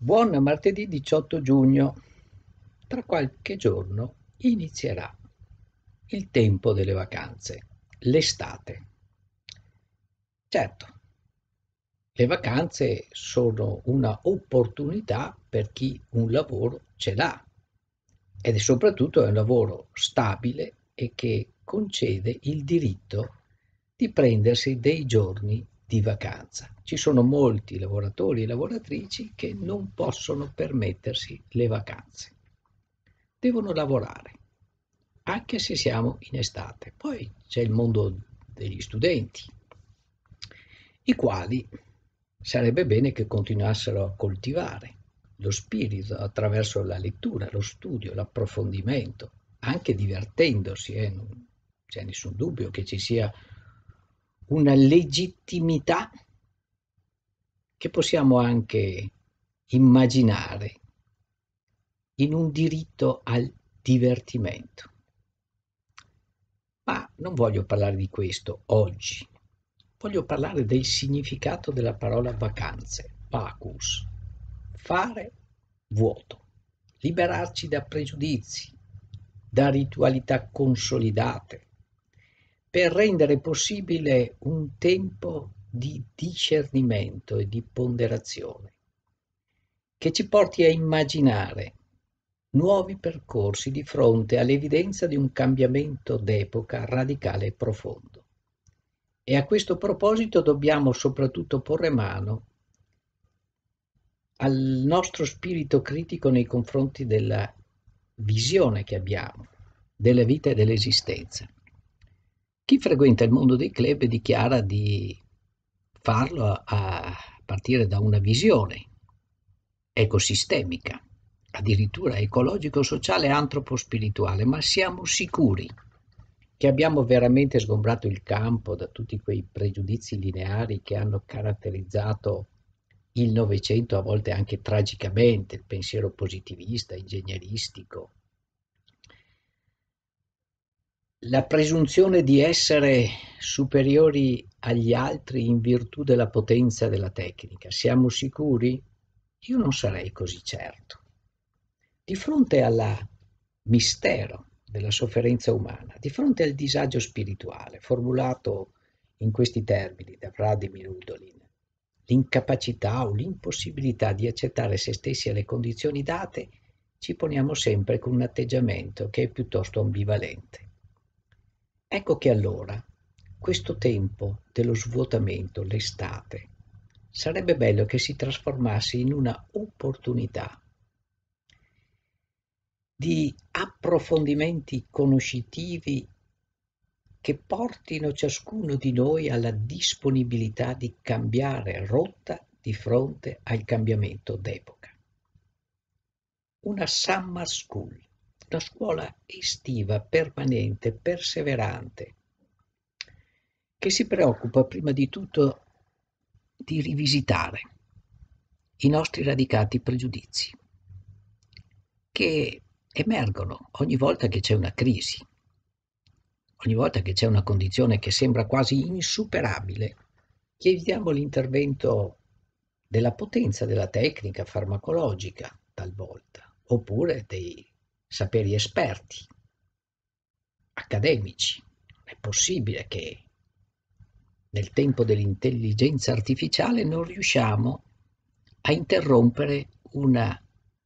Buon martedì 18 giugno. Tra qualche giorno inizierà il tempo delle vacanze, l'estate. Certo, le vacanze sono una opportunità per chi un lavoro ce l'ha ed è soprattutto un lavoro stabile e che concede il diritto di prendersi dei giorni di vacanza. Ci sono molti lavoratori e lavoratrici che non possono permettersi le vacanze. Devono lavorare, anche se siamo in estate. Poi c'è il mondo degli studenti, i quali sarebbe bene che continuassero a coltivare lo spirito attraverso la lettura, lo studio, l'approfondimento, anche divertendosi, eh? non c'è nessun dubbio che ci sia una legittimità che possiamo anche immaginare in un diritto al divertimento. Ma non voglio parlare di questo oggi, voglio parlare del significato della parola vacanze, vacus, fare vuoto, liberarci da pregiudizi, da ritualità consolidate, per rendere possibile un tempo di discernimento e di ponderazione che ci porti a immaginare nuovi percorsi di fronte all'evidenza di un cambiamento d'epoca radicale e profondo. E a questo proposito dobbiamo soprattutto porre mano al nostro spirito critico nei confronti della visione che abbiamo della vita e dell'esistenza. Chi frequenta il mondo dei club dichiara di farlo a partire da una visione ecosistemica, addirittura ecologico-sociale e antropospirituale, ma siamo sicuri che abbiamo veramente sgombrato il campo da tutti quei pregiudizi lineari che hanno caratterizzato il Novecento, a volte anche tragicamente, il pensiero positivista, ingegneristico, la presunzione di essere superiori agli altri in virtù della potenza della tecnica. Siamo sicuri? Io non sarei così certo. Di fronte al mistero della sofferenza umana, di fronte al disagio spirituale, formulato in questi termini da Vladimir Udolin, l'incapacità o l'impossibilità di accettare se stessi alle condizioni date, ci poniamo sempre con un atteggiamento che è piuttosto ambivalente. Ecco che allora questo tempo dello svuotamento, l'estate, sarebbe bello che si trasformasse in una opportunità di approfondimenti conoscitivi che portino ciascuno di noi alla disponibilità di cambiare rotta di fronte al cambiamento d'epoca. Una summer school una scuola estiva permanente, perseverante, che si preoccupa prima di tutto di rivisitare i nostri radicati pregiudizi, che emergono ogni volta che c'è una crisi, ogni volta che c'è una condizione che sembra quasi insuperabile, chiediamo l'intervento della potenza della tecnica farmacologica talvolta, oppure dei saperi esperti, accademici. È possibile che nel tempo dell'intelligenza artificiale non riusciamo a interrompere una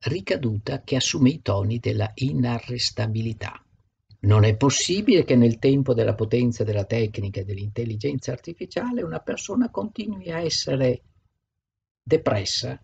ricaduta che assume i toni della inarrestabilità. Non è possibile che nel tempo della potenza della tecnica e dell'intelligenza artificiale una persona continui a essere depressa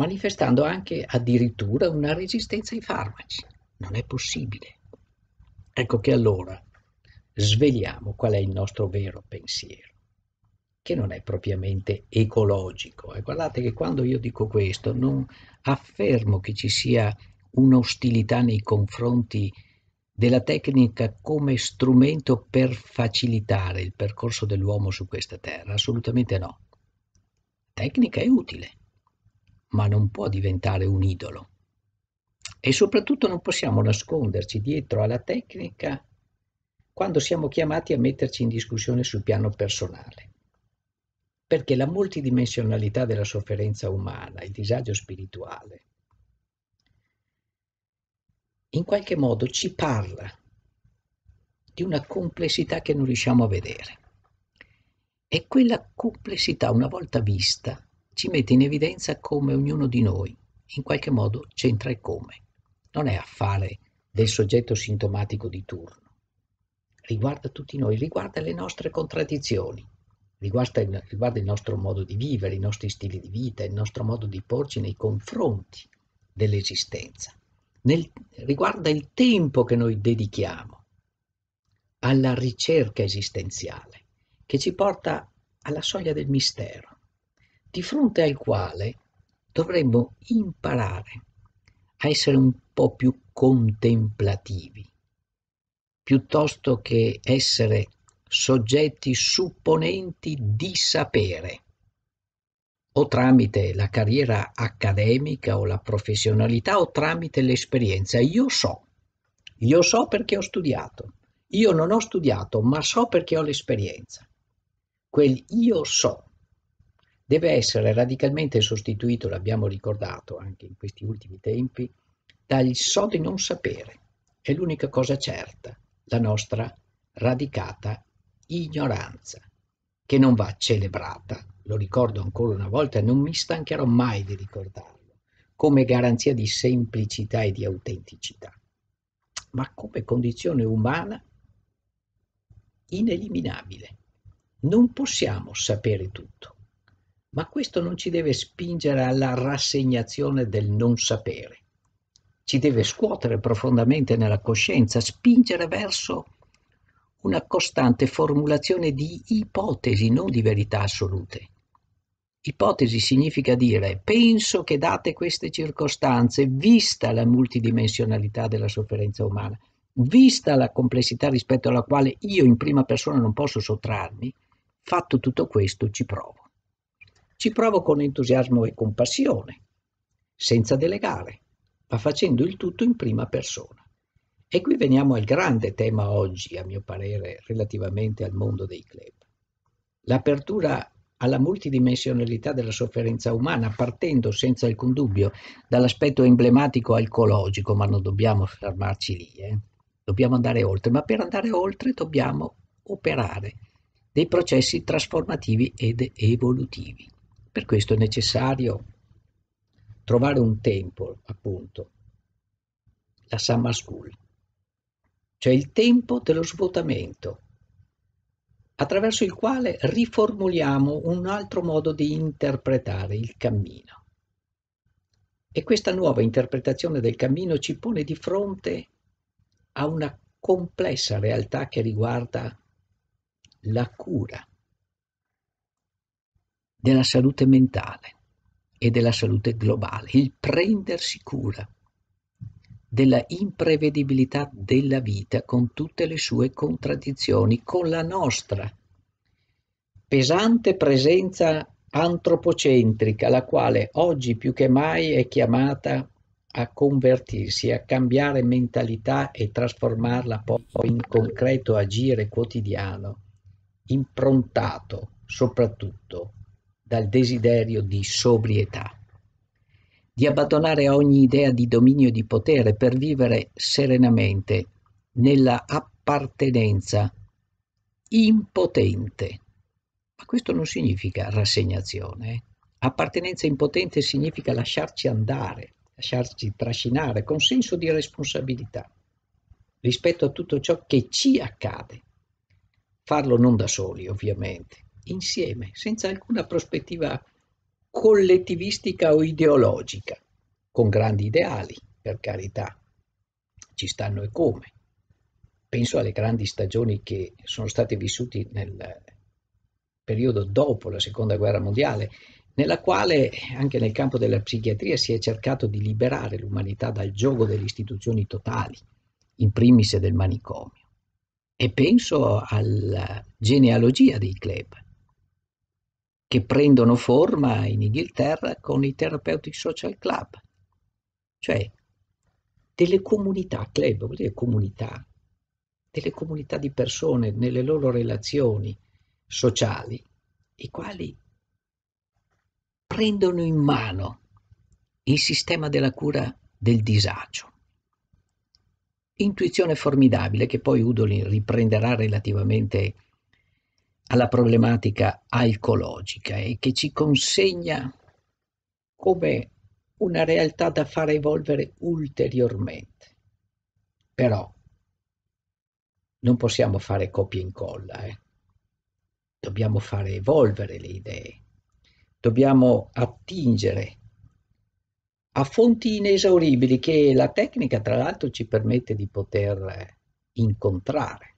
manifestando anche addirittura una resistenza ai farmaci. Non è possibile. Ecco che allora svegliamo qual è il nostro vero pensiero, che non è propriamente ecologico. E guardate che quando io dico questo non affermo che ci sia un'ostilità nei confronti della tecnica come strumento per facilitare il percorso dell'uomo su questa terra, assolutamente no. La tecnica è utile, ma non può diventare un idolo. E soprattutto non possiamo nasconderci dietro alla tecnica quando siamo chiamati a metterci in discussione sul piano personale. Perché la multidimensionalità della sofferenza umana, il disagio spirituale, in qualche modo ci parla di una complessità che non riusciamo a vedere. E quella complessità, una volta vista, ci mette in evidenza come ognuno di noi, in qualche modo, c'entra e come. Non è affare del soggetto sintomatico di turno. Riguarda tutti noi, riguarda le nostre contraddizioni, riguarda il, riguarda il nostro modo di vivere, i nostri stili di vita, il nostro modo di porci nei confronti dell'esistenza. Nel, riguarda il tempo che noi dedichiamo alla ricerca esistenziale, che ci porta alla soglia del mistero, di fronte al quale dovremmo imparare a essere un po' più contemplativi, piuttosto che essere soggetti supponenti di sapere, o tramite la carriera accademica o la professionalità o tramite l'esperienza. Io so, io so perché ho studiato, io non ho studiato, ma so perché ho l'esperienza. Quel io so deve essere radicalmente sostituito, l'abbiamo ricordato anche in questi ultimi tempi, dal so di non sapere. È l'unica cosa certa, la nostra radicata ignoranza, che non va celebrata, lo ricordo ancora una volta e non mi stancherò mai di ricordarlo, come garanzia di semplicità e di autenticità, ma come condizione umana ineliminabile. Non possiamo sapere tutto ma questo non ci deve spingere alla rassegnazione del non sapere, ci deve scuotere profondamente nella coscienza, spingere verso una costante formulazione di ipotesi, non di verità assolute. Ipotesi significa dire penso che date queste circostanze, vista la multidimensionalità della sofferenza umana, vista la complessità rispetto alla quale io in prima persona non posso sottrarmi, fatto tutto questo ci provo. Ci provo con entusiasmo e compassione, senza delegare, ma facendo il tutto in prima persona. E qui veniamo al grande tema oggi, a mio parere, relativamente al mondo dei club. L'apertura alla multidimensionalità della sofferenza umana, partendo senza alcun dubbio dall'aspetto emblematico alcolologico, ma non dobbiamo fermarci lì, eh? dobbiamo andare oltre, ma per andare oltre dobbiamo operare dei processi trasformativi ed evolutivi. Per questo è necessario trovare un tempo, appunto, la summer school, cioè il tempo dello svuotamento, attraverso il quale riformuliamo un altro modo di interpretare il cammino. E questa nuova interpretazione del cammino ci pone di fronte a una complessa realtà che riguarda la cura della salute mentale e della salute globale, il prendersi cura della imprevedibilità della vita con tutte le sue contraddizioni, con la nostra pesante presenza antropocentrica, la quale oggi più che mai è chiamata a convertirsi, a cambiare mentalità e trasformarla poi in concreto agire quotidiano, improntato soprattutto dal desiderio di sobrietà, di abbandonare ogni idea di dominio e di potere per vivere serenamente nella appartenenza impotente. Ma questo non significa rassegnazione. Eh. Appartenenza impotente significa lasciarci andare, lasciarci trascinare con senso di responsabilità rispetto a tutto ciò che ci accade. Farlo non da soli, ovviamente, insieme, senza alcuna prospettiva collettivistica o ideologica, con grandi ideali, per carità, ci stanno e come. Penso alle grandi stagioni che sono state vissute nel periodo dopo la seconda guerra mondiale, nella quale anche nel campo della psichiatria si è cercato di liberare l'umanità dal gioco delle istituzioni totali, in primis del manicomio. E penso alla genealogia dei club, che prendono forma in Inghilterra con i Therapeutic Social Club, cioè delle comunità, club vuol dire comunità, delle comunità di persone nelle loro relazioni sociali, i quali prendono in mano il sistema della cura del disagio. Intuizione formidabile che poi Udolin riprenderà relativamente alla problematica alcologica e che ci consegna come una realtà da far evolvere ulteriormente. Però non possiamo fare copia e incolla, eh? dobbiamo fare evolvere le idee, dobbiamo attingere a fonti inesauribili che la tecnica tra l'altro ci permette di poter incontrare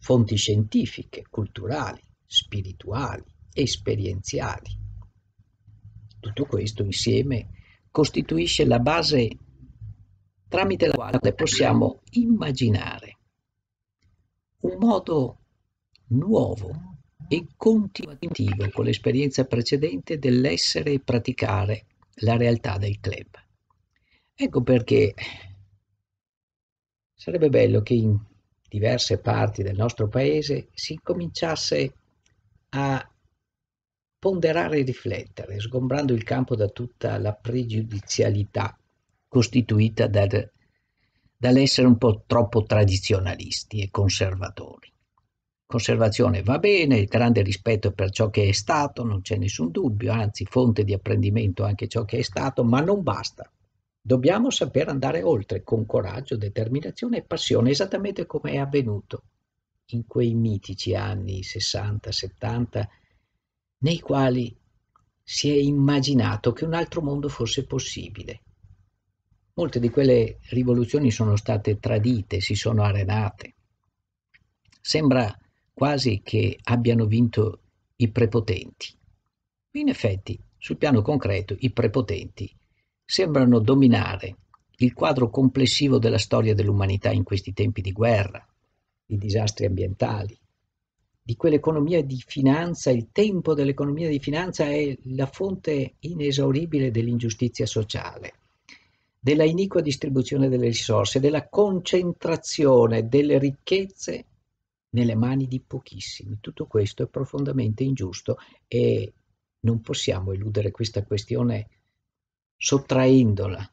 fonti scientifiche, culturali, spirituali, esperienziali. Tutto questo insieme costituisce la base tramite la quale possiamo immaginare un modo nuovo e continuativo con l'esperienza precedente dell'essere e praticare la realtà del club. Ecco perché sarebbe bello che in diverse parti del nostro paese si cominciasse a ponderare e riflettere, sgombrando il campo da tutta la pregiudizialità costituita dal, dall'essere un po' troppo tradizionalisti e conservatori. Conservazione va bene, grande rispetto per ciò che è stato, non c'è nessun dubbio, anzi fonte di apprendimento anche ciò che è stato, ma non basta. Dobbiamo saper andare oltre con coraggio, determinazione e passione, esattamente come è avvenuto in quei mitici anni 60-70 nei quali si è immaginato che un altro mondo fosse possibile. Molte di quelle rivoluzioni sono state tradite, si sono arenate. Sembra quasi che abbiano vinto i prepotenti. In effetti, sul piano concreto, i prepotenti sembrano dominare il quadro complessivo della storia dell'umanità in questi tempi di guerra, di disastri ambientali, di quell'economia di finanza, il tempo dell'economia di finanza è la fonte inesauribile dell'ingiustizia sociale, della iniqua distribuzione delle risorse, della concentrazione delle ricchezze nelle mani di pochissimi. Tutto questo è profondamente ingiusto e non possiamo eludere questa questione sottraendola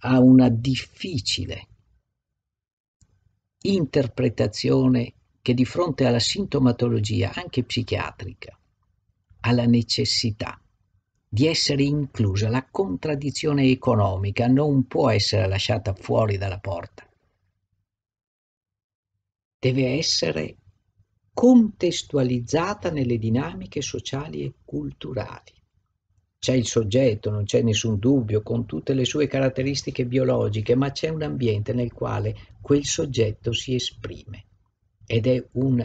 a una difficile interpretazione che di fronte alla sintomatologia, anche psichiatrica, alla necessità di essere inclusa la contraddizione economica non può essere lasciata fuori dalla porta. Deve essere contestualizzata nelle dinamiche sociali e culturali. C'è il soggetto, non c'è nessun dubbio, con tutte le sue caratteristiche biologiche, ma c'è un ambiente nel quale quel soggetto si esprime ed è un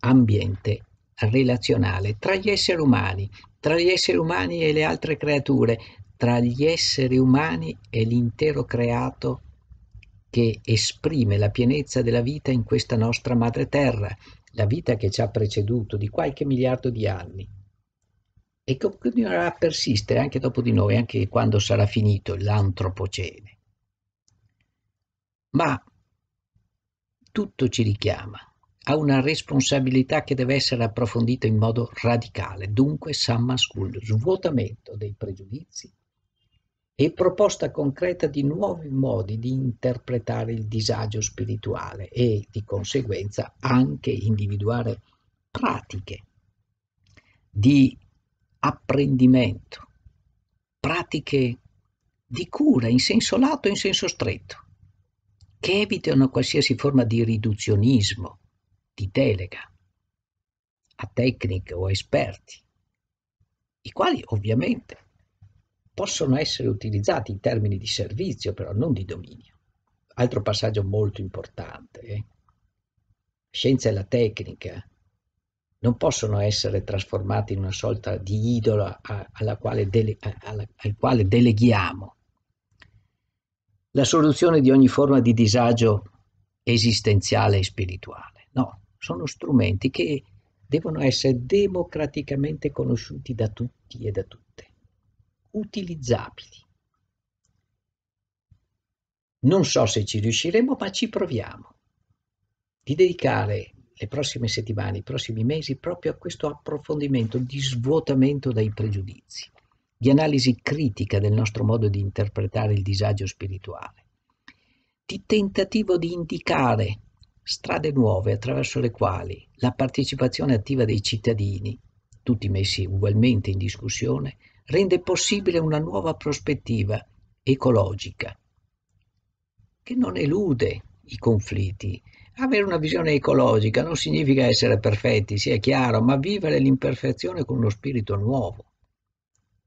ambiente relazionale tra gli esseri umani, tra gli esseri umani e le altre creature, tra gli esseri umani e l'intero creato che esprime la pienezza della vita in questa nostra madre terra, la vita che ci ha preceduto di qualche miliardo di anni e continuerà a persistere anche dopo di noi, anche quando sarà finito l'antropocene. Ma tutto ci richiama a una responsabilità che deve essere approfondita in modo radicale, dunque Samma School, svuotamento dei pregiudizi e proposta concreta di nuovi modi di interpretare il disagio spirituale e di conseguenza anche individuare pratiche di apprendimento, pratiche di cura in senso lato e in senso stretto, che evitano qualsiasi forma di riduzionismo, di delega a tecniche o a esperti, i quali ovviamente possono essere utilizzati in termini di servizio, però non di dominio. Altro passaggio molto importante. Eh? Scienza e la tecnica non possono essere trasformati in una sorta di idolo alla quale dele, alla, al quale deleghiamo. La soluzione di ogni forma di disagio esistenziale e spirituale. No, sono strumenti che devono essere democraticamente conosciuti da tutti e da tutte, utilizzabili. Non so se ci riusciremo, ma ci proviamo. Di dedicare le prossime settimane, i prossimi mesi, proprio a questo approfondimento di svuotamento dai pregiudizi, di analisi critica del nostro modo di interpretare il disagio spirituale, di tentativo di indicare strade nuove attraverso le quali la partecipazione attiva dei cittadini, tutti messi ugualmente in discussione, rende possibile una nuova prospettiva ecologica che non elude i conflitti, avere una visione ecologica non significa essere perfetti, sia chiaro, ma vivere l'imperfezione con uno spirito nuovo,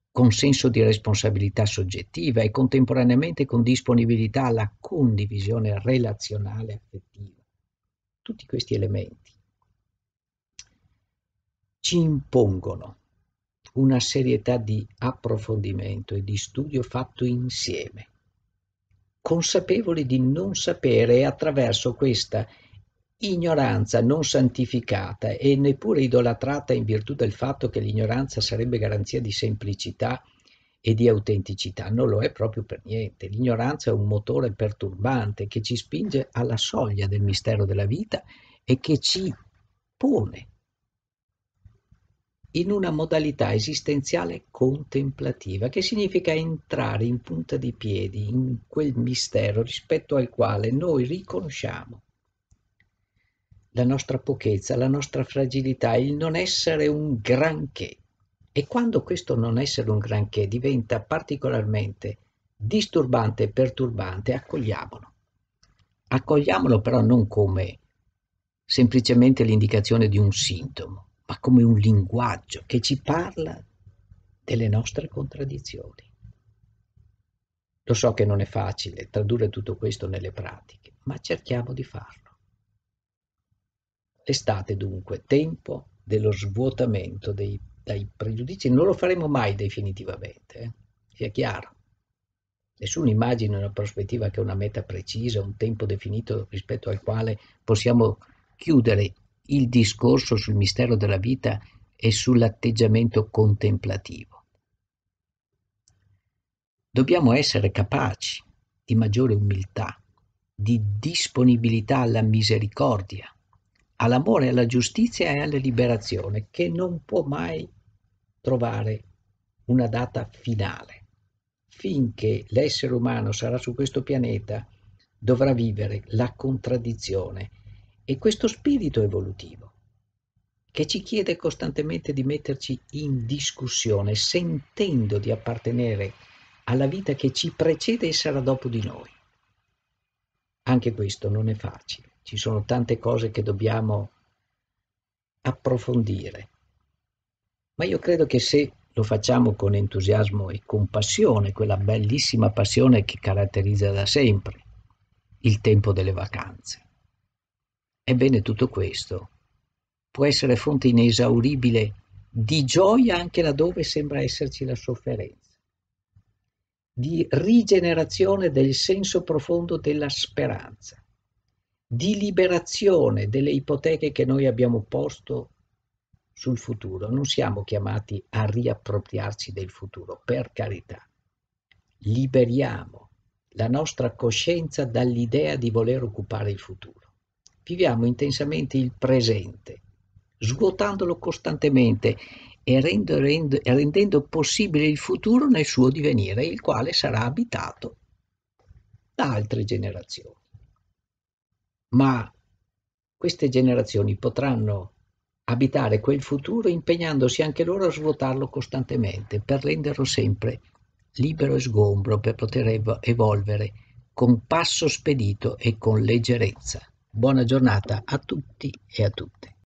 con senso di responsabilità soggettiva e contemporaneamente con disponibilità alla condivisione relazionale affettiva. Tutti questi elementi ci impongono una serietà di approfondimento e di studio fatto insieme consapevoli di non sapere e attraverso questa ignoranza non santificata e neppure idolatrata in virtù del fatto che l'ignoranza sarebbe garanzia di semplicità e di autenticità, non lo è proprio per niente. L'ignoranza è un motore perturbante che ci spinge alla soglia del mistero della vita e che ci pone in una modalità esistenziale contemplativa, che significa entrare in punta di piedi in quel mistero rispetto al quale noi riconosciamo la nostra pochezza, la nostra fragilità, il non essere un granché. E quando questo non essere un granché diventa particolarmente disturbante e perturbante, accogliamolo. Accogliamolo però non come semplicemente l'indicazione di un sintomo, ma come un linguaggio che ci parla delle nostre contraddizioni. Lo so che non è facile tradurre tutto questo nelle pratiche, ma cerchiamo di farlo. L'estate dunque, tempo dello svuotamento dei, dai pregiudizi, non lo faremo mai definitivamente, eh? sia chiaro. Nessuno immagina una prospettiva che una meta precisa, un tempo definito rispetto al quale possiamo chiudere il discorso sul mistero della vita e sull'atteggiamento contemplativo. Dobbiamo essere capaci di maggiore umiltà, di disponibilità alla misericordia, all'amore, alla giustizia e alla liberazione, che non può mai trovare una data finale. Finché l'essere umano sarà su questo pianeta, dovrà vivere la contraddizione e questo spirito evolutivo, che ci chiede costantemente di metterci in discussione, sentendo di appartenere alla vita che ci precede e sarà dopo di noi. Anche questo non è facile, ci sono tante cose che dobbiamo approfondire, ma io credo che se lo facciamo con entusiasmo e con passione, quella bellissima passione che caratterizza da sempre il tempo delle vacanze. Ebbene tutto questo può essere fonte inesauribile di gioia anche laddove sembra esserci la sofferenza, di rigenerazione del senso profondo della speranza, di liberazione delle ipoteche che noi abbiamo posto sul futuro. Non siamo chiamati a riappropriarci del futuro, per carità. Liberiamo la nostra coscienza dall'idea di voler occupare il futuro viviamo intensamente il presente, svuotandolo costantemente e rendo, rendo, rendendo possibile il futuro nel suo divenire, il quale sarà abitato da altre generazioni. Ma queste generazioni potranno abitare quel futuro impegnandosi anche loro a svuotarlo costantemente per renderlo sempre libero e sgombro per poter evolvere con passo spedito e con leggerezza. Buona giornata a tutti e a tutte.